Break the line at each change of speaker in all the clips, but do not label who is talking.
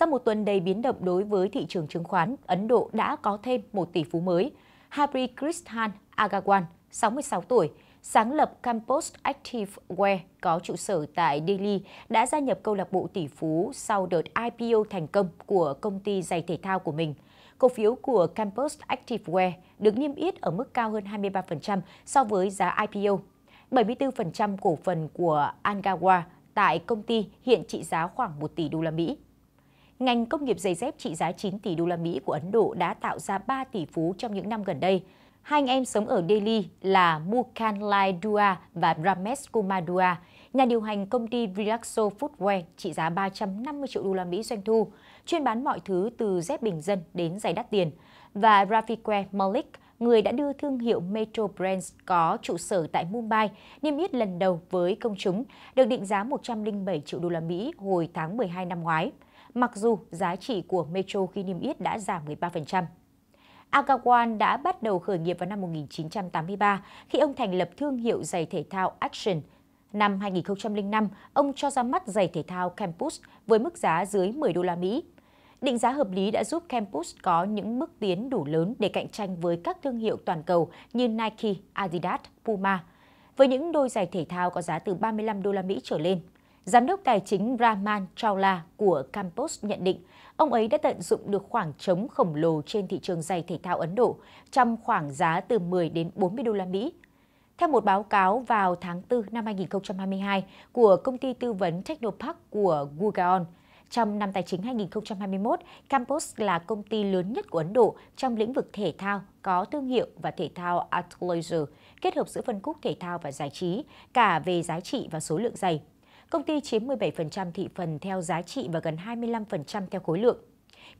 Sau một tuần đầy biến động đối với thị trường chứng khoán, Ấn Độ đã có thêm một tỷ phú mới. Hari Krishan Agarwal, 66 tuổi, sáng lập Campus Active Wear có trụ sở tại Delhi đã gia nhập câu lạc bộ tỷ phú sau đợt IPO thành công của công ty giày thể thao của mình. Cổ phiếu của Campus Active Wear được niêm yết ở mức cao hơn 23% so với giá IPO. 74% cổ phần của Angawa tại công ty hiện trị giá khoảng 1 tỷ đô la Mỹ ngành công nghiệp giày dép trị giá 9 tỷ đô la Mỹ của Ấn Độ đã tạo ra 3 tỷ phú trong những năm gần đây. Hai anh em sống ở Delhi là Mukanlai Dua và Ramesh Kumar Dua, nhà điều hành công ty Relaxo Footwear trị giá 350 triệu đô la Mỹ doanh thu, chuyên bán mọi thứ từ dép bình dân đến giày đắt tiền, và Rafique Malik, người đã đưa thương hiệu Metro Brands có trụ sở tại Mumbai niêm yết lần đầu với công chúng, được định giá 107 triệu đô la Mỹ hồi tháng 12 năm ngoái mặc dù giá trị của Metro khi niêm yết đã giảm 13%. Agawan đã bắt đầu khởi nghiệp vào năm 1983 khi ông thành lập thương hiệu giày thể thao Action. Năm 2005, ông cho ra mắt giày thể thao Campus với mức giá dưới 10 đô la Mỹ. Định giá hợp lý đã giúp Campus có những bước tiến đủ lớn để cạnh tranh với các thương hiệu toàn cầu như Nike, Adidas, Puma với những đôi giày thể thao có giá từ 35 đô la Mỹ trở lên. Giám đốc Tài chính Brahman Chawla của Campos nhận định, ông ấy đã tận dụng được khoảng trống khổng lồ trên thị trường giày thể thao Ấn Độ trong khoảng giá từ 10 đến 40 đô la Mỹ. Theo một báo cáo vào tháng 4 năm 2022 của công ty tư vấn Technopark của Gugaon, trong năm tài chính 2021, Campos là công ty lớn nhất của Ấn Độ trong lĩnh vực thể thao, có thương hiệu và thể thao Athleisure, kết hợp giữa phân khúc thể thao và giải trí, cả về giá trị và số lượng giày. Công ty chiếm 17% thị phần theo giá trị và gần 25% theo khối lượng.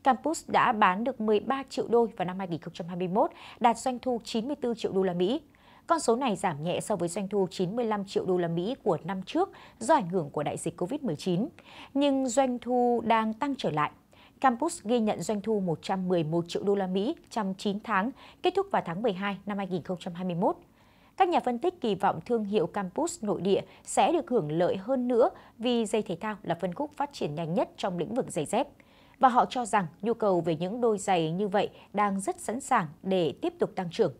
Campus đã bán được 13 triệu đôi vào năm 2021, đạt doanh thu 94 triệu đô la Mỹ. Con số này giảm nhẹ so với doanh thu 95 triệu đô la Mỹ của năm trước do ảnh hưởng của đại dịch Covid-19, nhưng doanh thu đang tăng trở lại. Campus ghi nhận doanh thu 111 triệu đô la Mỹ trong 9 tháng, kết thúc vào tháng 12 năm 2021. Các nhà phân tích kỳ vọng thương hiệu campus nội địa sẽ được hưởng lợi hơn nữa vì giày thể thao là phân khúc phát triển nhanh nhất trong lĩnh vực giày dép. Và họ cho rằng nhu cầu về những đôi giày như vậy đang rất sẵn sàng để tiếp tục tăng trưởng.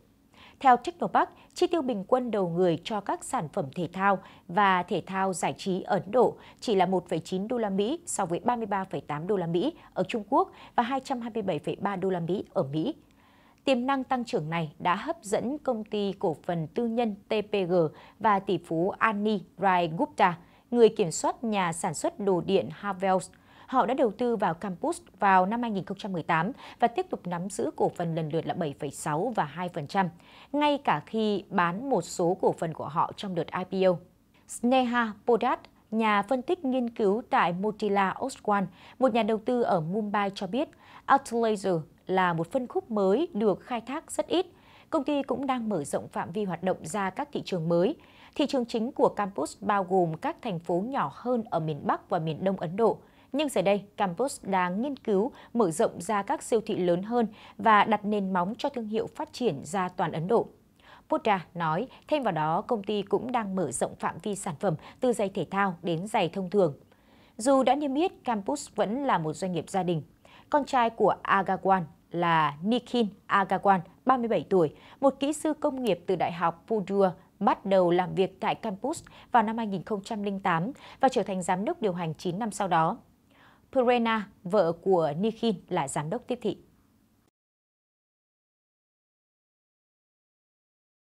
Theo Technopark, chi tiêu bình quân đầu người cho các sản phẩm thể thao và thể thao giải trí Ấn Độ chỉ là 1,9 đô la Mỹ so với 33,8 đô la Mỹ ở Trung Quốc và 227,3 đô la Mỹ ở Mỹ. Tiềm năng tăng trưởng này đã hấp dẫn công ty cổ phần tư nhân TPG và tỷ phú Ani Rai Gupta, người kiểm soát nhà sản xuất đồ điện Havels. Họ đã đầu tư vào campus vào năm 2018 và tiếp tục nắm giữ cổ phần lần lượt là 7,6 và 2%, ngay cả khi bán một số cổ phần của họ trong đợt IPO. Sneha Podat, nhà phân tích nghiên cứu tại Motila Oswal, một nhà đầu tư ở Mumbai cho biết, Outlaser là một phân khúc mới được khai thác rất ít. Công ty cũng đang mở rộng phạm vi hoạt động ra các thị trường mới. Thị trường chính của campus bao gồm các thành phố nhỏ hơn ở miền Bắc và miền Đông Ấn Độ. Nhưng giờ đây, campus đang nghiên cứu mở rộng ra các siêu thị lớn hơn và đặt nền móng cho thương hiệu phát triển ra toàn Ấn Độ. Potra nói, thêm vào đó, công ty cũng đang mở rộng phạm vi sản phẩm từ giày thể thao đến giày thông thường. Dù đã niêm yết, Campus vẫn là một doanh nghiệp gia đình. Con trai của Agawan, là Nikin Agarwal, 37 tuổi, một kỹ sư công nghiệp từ Đại học Purdue, bắt đầu làm việc tại campus vào năm 2008 và trở thành giám đốc điều hành 9 năm sau đó. Purena, vợ của Nikin, là giám đốc tiếp thị.